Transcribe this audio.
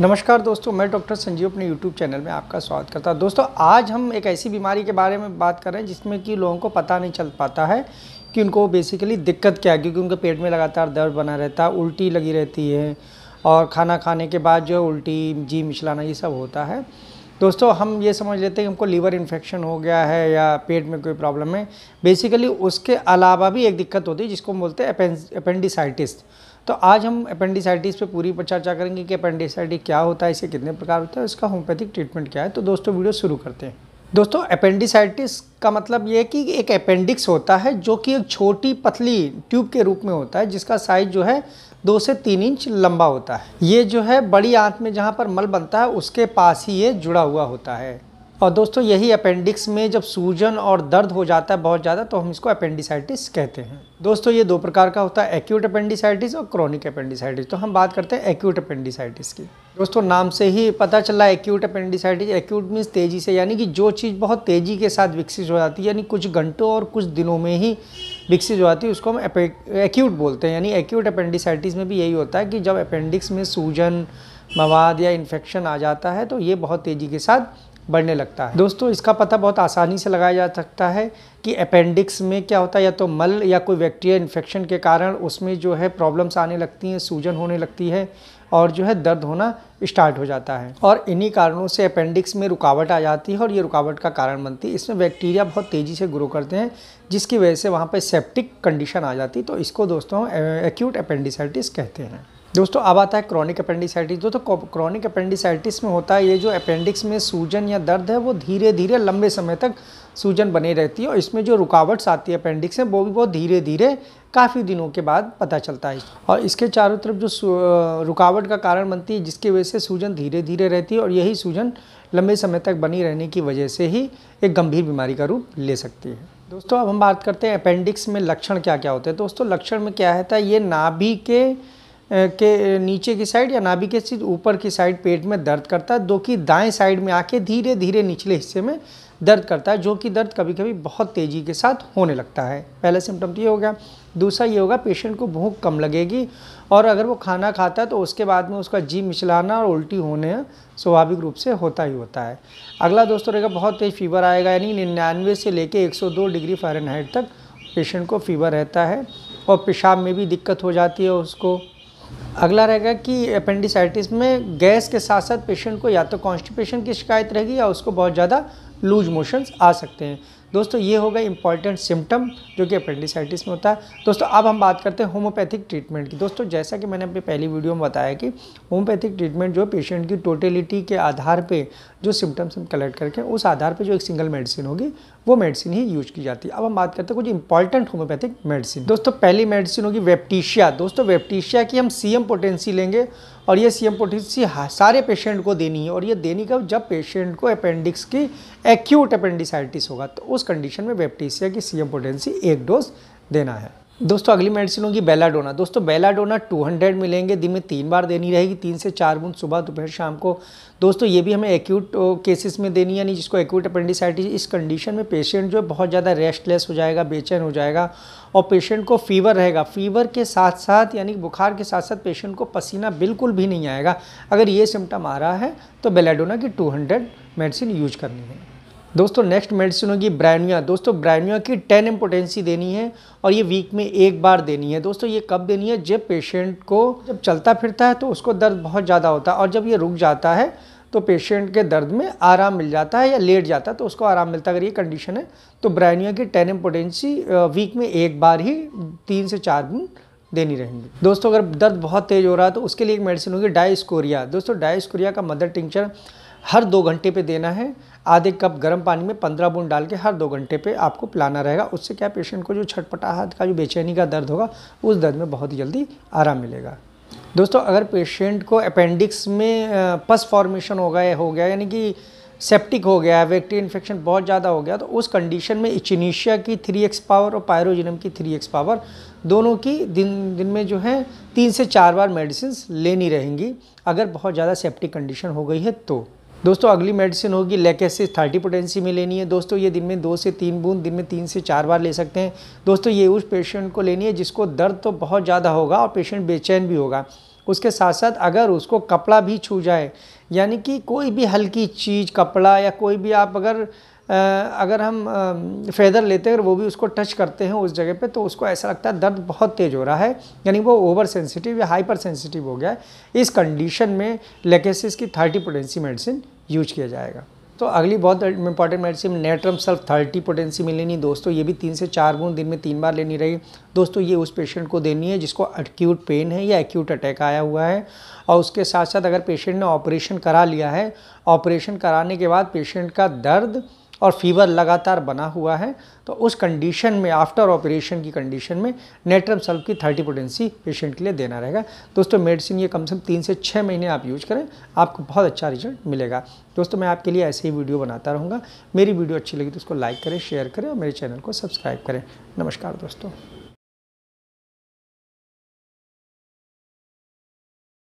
नमस्कार दोस्तों मैं डॉक्टर संजीव अपने यूट्यूब चैनल में आपका स्वागत करता हूं दोस्तों आज हम एक ऐसी बीमारी के बारे में बात कर रहे हैं जिसमें कि लोगों को पता नहीं चल पाता है कि उनको बेसिकली दिक्कत क्या है क्योंकि उनके पेट में लगातार दर्द बना रहता है उल्टी लगी रहती है और खाना खाने के बाद जो है उल्टी जी मिचलाना ये सब होता है दोस्तों हम ये समझ लेते हैं कि हमको लीवर इन्फेक्शन हो गया है या पेट में कोई प्रॉब्लम है बेसिकली उसके अलावा भी एक दिक्कत होती है जिसको हम बोलते हैं अपेंडिसाइटिस तो आज हम अपेंडिसाइटिस पे पूरी चर्चा करेंगे कि अपेंडिसाइटिस क्या होता है इसे कितने प्रकार होता है इसका होम्योपैथिक ट्रीटमेंट क्या है तो दोस्तों वीडियो शुरू करते हैं दोस्तों अपेंडिसाइटिस का मतलब ये है कि एक अपेंडिक्स होता है जो कि एक छोटी पतली ट्यूब के रूप में होता है जिसका साइज जो है दो से तीन इंच लंबा होता है ये जो है बड़ी आंत में जहाँ पर मल बनता है उसके पास ही ये जुड़ा हुआ होता है और दोस्तों यही अपेंडिक्स में जब सूजन और दर्द हो जाता है बहुत ज़्यादा तो हम इसको अपेंडिसाइटिस कहते हैं दोस्तों ये दो प्रकार का होता है एक्यूट अपेंडिसाइटिस और क्रॉनिक अपेंडिसाइटिस तो हम बात करते हैं एक्यूट अपेंडिसाइटिस की दोस्तों नाम से ही पता चला एक्यूट अपेंडिसाइटिस एक्यूट मीन्स तेज़ी से यानी कि जो चीज़ बहुत तेज़ी के साथ विकसित हो जाती है यानी कुछ घंटों और कुछ दिनों में ही विकसित हो जाती है उसको हम एक्यूट बोलते हैं यानी एक्यूट अपेंडिसाइटिस में भी यही होता है कि जब अपेंडिक्स में सूजन मवाद या इन्फेक्शन आ जाता है तो ये बहुत तेज़ी के साथ बढ़ने लगता है दोस्तों इसका पता बहुत आसानी से लगाया जा सकता है कि अपेंडिक्स में क्या होता है या तो मल या कोई बैक्टीरिया इन्फेक्शन के कारण उसमें जो है प्रॉब्लम्स आने लगती हैं सूजन होने लगती है और जो है दर्द होना स्टार्ट हो जाता है और इन्हीं कारणों से अपेंडिक्स में रुकावट आ जाती है और ये रुकावट का कारण बनती है इसमें बैक्टीरिया बहुत तेज़ी से ग्रो करते हैं जिसकी वजह से वहाँ पर सेप्टिक कंडीशन आ जाती है तो इसको दोस्तों एक्यूट अपेंडिसाइटिस कहते हैं दोस्तों अब आता है क्रॉनिक अपेंडिसाइटिस दोस्तों क्रॉनिक अपेंडिसाइटिस में होता है ये जो अपेंडिक्स में सूजन या दर्द है वो धीरे धीरे लंबे समय तक सूजन बनी रहती है और इसमें जो रुकावट्स आती है अपेंडिक्स में वो भी बहुत धीरे धीरे काफ़ी दिनों के बाद पता चलता है और इसके चारों तरफ जो रुकावट का कारण बनती है जिसकी वजह से सूजन धीरे धीरे रहती है और यही सूजन लंबे समय तक बनी रहने की वजह से ही एक गंभीर बीमारी का रूप ले सकती है दोस्तों अब हम बात करते हैं अपेंडिक्स में लक्षण क्या क्या होते हैं दोस्तों लक्षण में क्या रहता है ये नाभि के के नीचे की साइड या नाभि के सिर्फ ऊपर की साइड पेट में दर्द करता है जो कि दाएं साइड में आके धीरे धीरे निचले हिस्से में दर्द करता है जो कि दर्द कभी कभी बहुत तेज़ी के साथ होने लगता है पहला सिम्टम तो ये हो गया दूसरा ये होगा पेशेंट को भूख कम लगेगी और अगर वो खाना खाता है तो उसके बाद में उसका जी मिचलाना और उल्टी होने स्वाभाविक रूप से होता ही होता है अगला दोस्तों रहेगा बहुत तेज़ फीवर आएगा यानी निन्यानवे से लेके 102 डिग्री फ़ारेनहाइट तक पेशेंट को फीवर रहता है और पेशाब में भी दिक्कत हो जाती है उसको अगला रहेगा कि अपेंडिसाइटिस में गैस के साथ साथ पेशेंट को या तो कॉन्स्टिपेशन की शिकायत रहेगी या उसको बहुत ज़्यादा लूज मोशंस आ सकते हैं दोस्तों ये होगा इंपॉर्टेंट सिम्टम जो कि अपेंडिसाइटिस में होता है दोस्तों अब हम बात करते हैं होम्योपैथिक ट्रीटमेंट की दोस्तों जैसा कि मैंने अपनी पहली वीडियो में बताया कि होम्योपैथिक ट्रीटमेंट जो पेशेंट की टोटेलिटी के आधार पर जो सिम्टम्स हम कलेक्ट करके उस आधार पर जो एक सिंगल मेडिसिन होगी वो मेडिसिन ही यूज की जाती है अब हम बात करते हैं कुछ इंपॉर्टेंट होम्योपैथिक मेडिसिन दोस्तों पहली मेडिसिन होगी वेप्टीशिया दोस्तों वेप्टीशिया की हम सी एम पोटेंसी लेंगे और ये सी एम सारे पेशेंट को देनी है और ये देनी कब जब पेशेंट को अपेंडिक्स की एक्यूट अपेंडिसाइटिस होगा तो उस कंडीशन में वेप्टीसिया की सी एम एक डोज देना है दोस्तों अगली मेडिसिन होगी बेलाडोना दोस्तों बेलाडोना 200 मिलेंगे दिन में तीन बार देनी रहेगी तीन से चार बूंद सुबह दोपहर शाम को दोस्तों ये भी हमें एक्यूट केसेस में देनी यानी जिसको एक्यूट अपेंडिसाइटिस इस कंडीशन में पेशेंट जो है बहुत ज़्यादा रेस्टलेस हो जाएगा बेचैन हो जाएगा और पेशेंट को फीवर रहेगा फीवर के साथ साथ यानी बुखार के साथ साथ पेशेंट को पसीना बिल्कुल भी नहीं आएगा अगर ये सिम्टम आ रहा है तो बेलाडोना की टू मेडिसिन यूज करनी है दोस्तों नेक्स्ट मेडिसिन होगी ब्रायनुआ दोस्तों ब्रायनुआ की टेन इम्पोर्टेंसी देनी है और ये वीक में एक बार देनी है दोस्तों ये कब देनी है जब पेशेंट को जब चलता फिरता है तो उसको दर्द बहुत ज़्यादा होता है और जब ये रुक जाता है तो पेशेंट के दर्द में आराम मिल जाता है या लेट जाता है तो उसको आराम मिलता है अगर ये कंडीशन है तो ब्रायनिया की टेन इम्पोर्टेंसी वीक में एक बार ही तीन से चार दिन देनी रहेंगी दोस्तों अगर दर्द बहुत तेज़ हो रहा है तो उसके लिए एक मेडिसिन होगी डाइस्कोरिया दोस्तों डाइस्कोरिया का मदर टिंचर हर दो घंटे पे देना है आधे कप गर्म पानी में पंद्रह बूंद डाल के हर दो घंटे पे आपको पिलाना रहेगा उससे क्या पेशेंट को जो छटपटाहट का जो बेचैनी का दर्द होगा उस दर्द में बहुत जल्दी आराम मिलेगा दोस्तों अगर पेशेंट को अपेंडिक्स में पस फॉर्मेशन हो गया हो गया यानी कि सेप्टिक हो गया बैक्टीरिया इन्फेक्शन बहुत ज़्यादा हो गया तो उस कंडीशन में इचिनीशिया की थ्री एक्स पावर और पायरोजिनम की थ्री एक्स पावर दोनों की दिन दिन में जो है तीन से चार बार मेडिसिन लेनी रहेंगी अगर बहुत ज़्यादा सेप्टिक कंडीशन हो गई है तो दोस्तों अगली मेडिसिन होगी लेकेसिस थर्टी पोटेंसी में लेनी है दोस्तों ये दिन में दो से तीन बूंद दिन में तीन से चार बार ले सकते हैं दोस्तों ये उस पेशेंट को लेनी है जिसको दर्द तो बहुत ज़्यादा होगा और पेशेंट बेचैन भी होगा उसके साथ साथ अगर उसको कपड़ा भी छू जाए यानी कि कोई भी हल्की चीज़ कपड़ा या कोई भी आप अगर अगर हम फेदर लेते हैं और वो भी उसको टच करते हैं उस जगह पे तो उसको ऐसा लगता है दर्द बहुत तेज़ हो रहा है यानी वो ओवर सेंसिटिव या हाइपर सेंसिटिव हो गया है इस कंडीशन में लेकेसिस की थर्टी पोटेंसी मेडिसिन यूज किया जाएगा तो अगली बहुत important medicine natrum sulph thirty potency लेनी दोस्तों ये भी तीन से चार गुण दिन में तीन बार लेनी रही दोस्तों ये उस पेशेंट को देनी है जिसको अक्यूट पेन है या एक्यूट अटैक आया हुआ है और उसके साथ साथ अगर पेशेंट ने ऑपरेशन करा लिया है ऑपरेशन कराने के बाद पेशेंट का दर्द और फीवर लगातार बना हुआ है तो उस कंडीशन में आफ्टर ऑपरेशन की कंडीशन में नेट्रम सल्व की थर्टी पोटेंसी पेशेंट के लिए देना रहेगा दोस्तों मेडिसिन ये कम से कम तीन से छः महीने आप यूज करें आपको बहुत अच्छा रिजल्ट मिलेगा दोस्तों मैं आपके लिए ऐसे ही वीडियो बनाता रहूँगा मेरी वीडियो अच्छी लगी तो उसको लाइक करें शेयर करें और मेरे चैनल को सब्सक्राइब करें नमस्कार दोस्तों